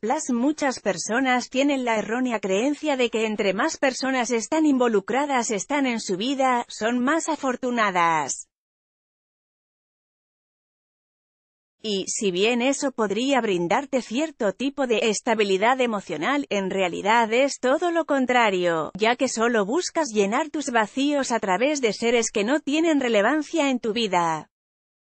Plus muchas personas tienen la errónea creencia de que entre más personas están involucradas están en su vida, son más afortunadas. Y, si bien eso podría brindarte cierto tipo de estabilidad emocional, en realidad es todo lo contrario, ya que solo buscas llenar tus vacíos a través de seres que no tienen relevancia en tu vida.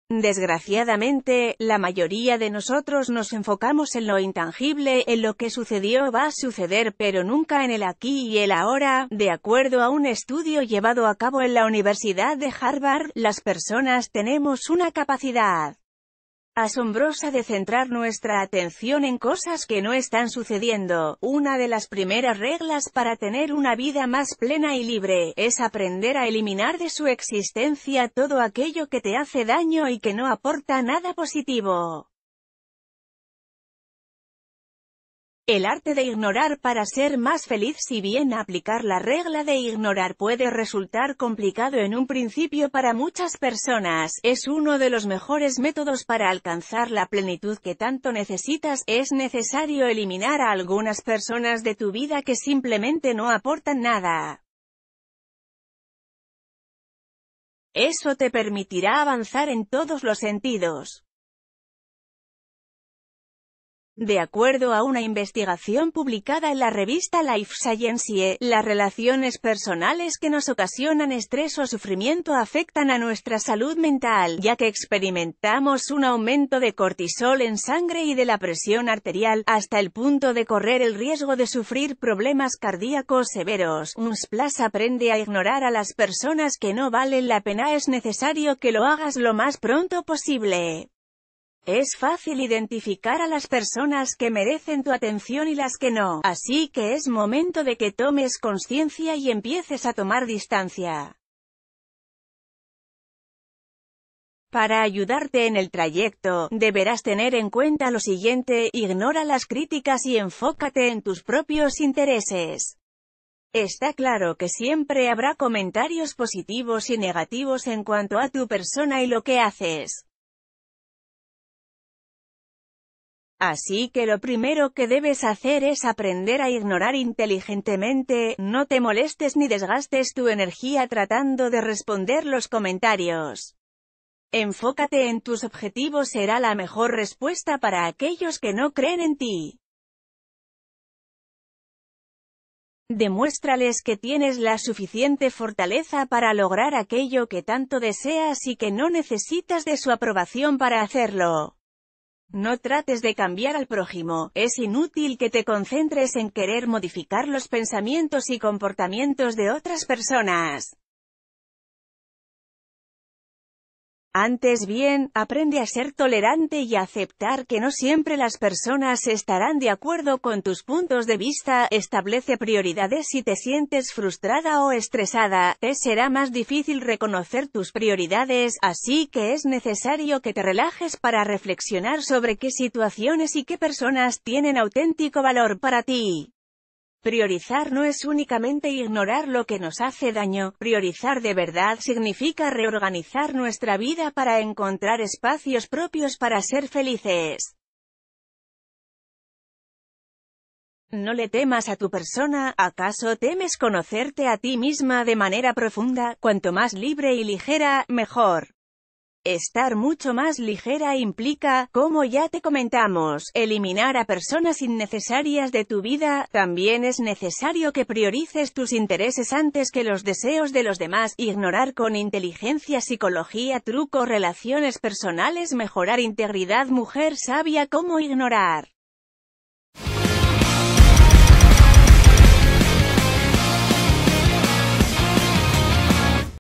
Desgraciadamente, la mayoría de nosotros nos enfocamos en lo intangible, en lo que sucedió o va a suceder, pero nunca en el aquí y el ahora. De acuerdo a un estudio llevado a cabo en la Universidad de Harvard, las personas tenemos una capacidad asombrosa de centrar nuestra atención en cosas que no están sucediendo. Una de las primeras reglas para tener una vida más plena y libre, es aprender a eliminar de su existencia todo aquello que te hace daño y que no aporta nada positivo. El arte de ignorar para ser más feliz si bien aplicar la regla de ignorar puede resultar complicado en un principio para muchas personas, es uno de los mejores métodos para alcanzar la plenitud que tanto necesitas, es necesario eliminar a algunas personas de tu vida que simplemente no aportan nada. Eso te permitirá avanzar en todos los sentidos. De acuerdo a una investigación publicada en la revista Life Science, e, las relaciones personales que nos ocasionan estrés o sufrimiento afectan a nuestra salud mental, ya que experimentamos un aumento de cortisol en sangre y de la presión arterial, hasta el punto de correr el riesgo de sufrir problemas cardíacos severos. Unsplash aprende a ignorar a las personas que no valen la pena es necesario que lo hagas lo más pronto posible. Es fácil identificar a las personas que merecen tu atención y las que no, así que es momento de que tomes conciencia y empieces a tomar distancia. Para ayudarte en el trayecto, deberás tener en cuenta lo siguiente, ignora las críticas y enfócate en tus propios intereses. Está claro que siempre habrá comentarios positivos y negativos en cuanto a tu persona y lo que haces. Así que lo primero que debes hacer es aprender a ignorar inteligentemente, no te molestes ni desgastes tu energía tratando de responder los comentarios. Enfócate en tus objetivos será la mejor respuesta para aquellos que no creen en ti. Demuéstrales que tienes la suficiente fortaleza para lograr aquello que tanto deseas y que no necesitas de su aprobación para hacerlo. No trates de cambiar al prójimo, es inútil que te concentres en querer modificar los pensamientos y comportamientos de otras personas. Antes bien, aprende a ser tolerante y a aceptar que no siempre las personas estarán de acuerdo con tus puntos de vista, establece prioridades si te sientes frustrada o estresada, te será más difícil reconocer tus prioridades, así que es necesario que te relajes para reflexionar sobre qué situaciones y qué personas tienen auténtico valor para ti. Priorizar no es únicamente ignorar lo que nos hace daño, priorizar de verdad significa reorganizar nuestra vida para encontrar espacios propios para ser felices. No le temas a tu persona, ¿acaso temes conocerte a ti misma de manera profunda? Cuanto más libre y ligera, mejor. Estar mucho más ligera implica, como ya te comentamos, eliminar a personas innecesarias de tu vida, también es necesario que priorices tus intereses antes que los deseos de los demás, ignorar con inteligencia psicología truco relaciones personales mejorar integridad mujer sabia cómo ignorar.